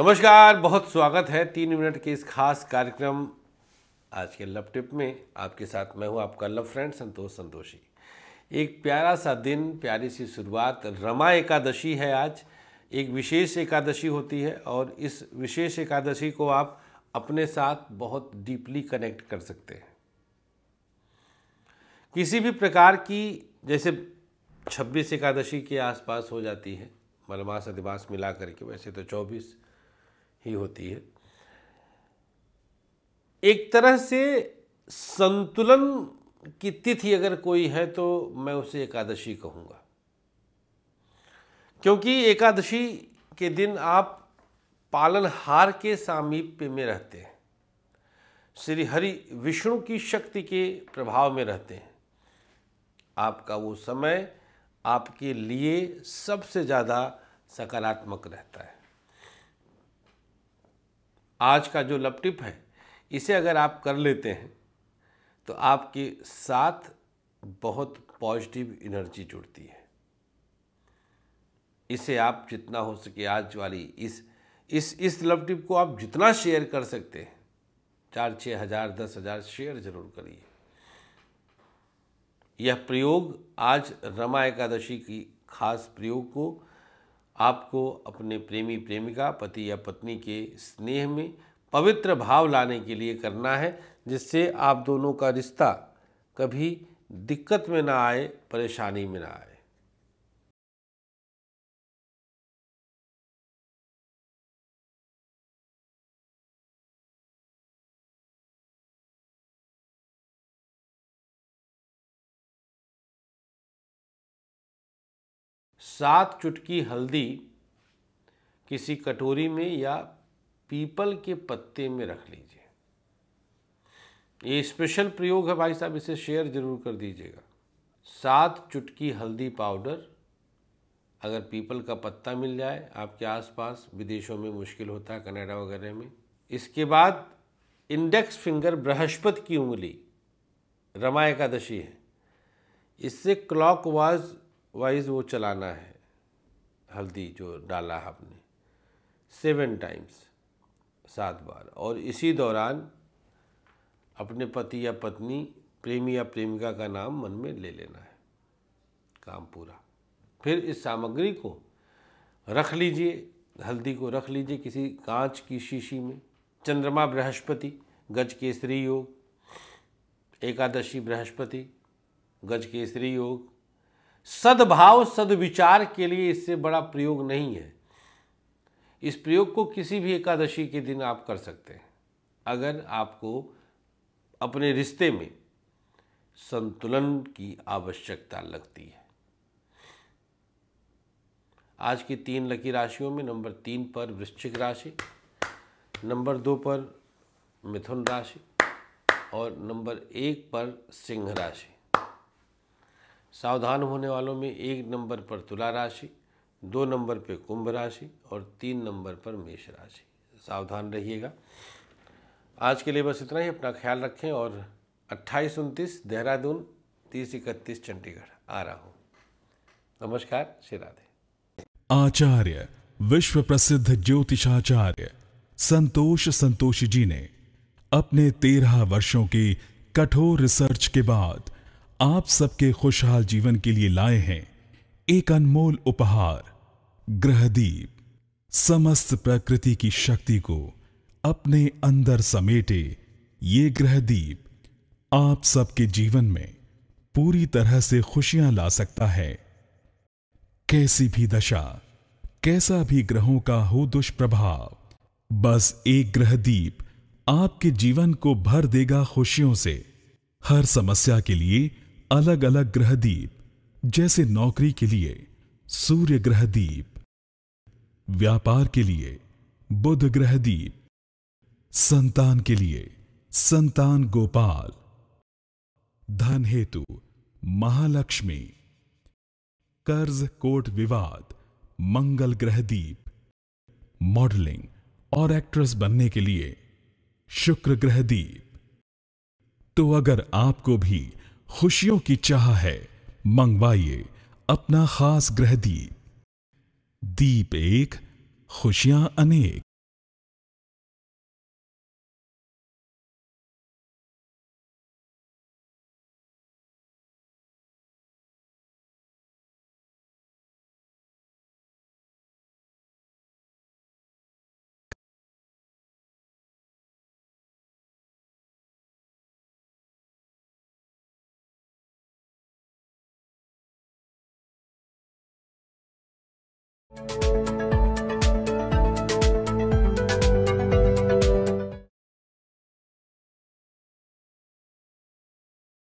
नमस्कार बहुत स्वागत है तीन मिनट के इस खास कार्यक्रम आज के लव टिप में आपके साथ मैं हूं आपका लव फ्रेंड संतोष संतोषी एक प्यारा सा दिन प्यारी सी शुरुआत रमा एकादशी है आज एक विशेष एकादशी होती है और इस विशेष एकादशी को आप अपने साथ बहुत डीपली कनेक्ट कर सकते हैं किसी भी प्रकार की जैसे छब्बीस एकादशी के आसपास हो जाती है मलमास अधिमास मिला करके वैसे तो चौबीस ही होती है एक तरह से संतुलन की तिथि अगर कोई है तो मैं उसे एकादशी कहूँगा क्योंकि एकादशी के दिन आप पालनहार के सामीप्य में रहते हैं श्री हरि विष्णु की शक्ति के प्रभाव में रहते हैं आपका वो समय आपके लिए सबसे ज़्यादा सकारात्मक रहता है आज का जो लपटिप है इसे अगर आप कर लेते हैं तो आपके साथ बहुत पॉजिटिव एनर्जी जुड़ती है इसे आप जितना हो सके आज वाली इस इस इस लपटिप को आप जितना शेयर कर सकते हैं चार छः हज़ार दस हज़ार शेयर ज़रूर करिए यह प्रयोग आज रमा एकादशी की खास प्रयोग को आपको अपने प्रेमी प्रेमिका पति या पत्नी के स्नेह में पवित्र भाव लाने के लिए करना है जिससे आप दोनों का रिश्ता कभी दिक्कत में ना आए परेशानी में ना आए सात चुटकी हल्दी किसी कटोरी में या पीपल के पत्ते में रख लीजिए ये स्पेशल प्रयोग है भाई साहब इसे शेयर जरूर कर दीजिएगा सात चुटकी हल्दी पाउडर अगर पीपल का पत्ता मिल जाए आपके आसपास विदेशों में मुश्किल होता है कनाडा वगैरह में इसके बाद इंडेक्स फिंगर बृहस्पति की उंगली रमा एकादशी है इससे क्लॉकवाइज वाइज वो चलाना है हल्दी जो डाला आपने सेवन टाइम्स सात बार और इसी दौरान अपने पति या पत्नी प्रेमी या प्रेमिका का नाम मन में ले लेना है काम पूरा फिर इस सामग्री को रख लीजिए हल्दी को रख लीजिए किसी कांच की शीशी में चंद्रमा बृहस्पति गज केसरी योग एकादशी बृहस्पति गज केसरी योग सद्भाव सद्विचार के लिए इससे बड़ा प्रयोग नहीं है इस प्रयोग को किसी भी एकादशी के दिन आप कर सकते हैं अगर आपको अपने रिश्ते में संतुलन की आवश्यकता लगती है आज की तीन लकी राशियों में नंबर तीन पर वृश्चिक राशि नंबर दो पर मिथुन राशि और नंबर एक पर सिंह राशि सावधान होने वालों में एक नंबर पर तुला राशि दो नंबर पर कुंभ राशि और तीन नंबर पर मेष राशि सावधान रहिएगा आज के लिए बस इतना ही अपना ख्याल रखें और अट्ठाईस उनतीस देहरादून तीस इकतीस चंडीगढ़ आ रहा हूँ नमस्कार श्री राधे आचार्य विश्व प्रसिद्ध ज्योतिषाचार्य संतोष संतोष जी ने अपने तेरह वर्षों की कठोर रिसर्च के बाद आप सबके खुशहाल जीवन के लिए लाए हैं एक अनमोल उपहार ग्रहदीप समस्त प्रकृति की शक्ति को अपने अंदर समेटे ये ग्रहदीप आप सबके जीवन में पूरी तरह से खुशियां ला सकता है कैसी भी दशा कैसा भी ग्रहों का हो दुष्प्रभाव बस एक ग्रहदीप आपके जीवन को भर देगा खुशियों से हर समस्या के लिए अलग अलग ग्रहदीप जैसे नौकरी के लिए सूर्य ग्रहदीप व्यापार के लिए बुध दीप संतान के लिए संतान गोपाल धन हेतु महालक्ष्मी कर्ज कोट विवाद मंगल ग्रहदीप मॉडलिंग और एक्ट्रेस बनने के लिए शुक्र ग्रहदीप तो अगर आपको भी खुशियों की चाह है मंगवाइए अपना खास ग्रह दीप दीप एक खुशियां अनेक you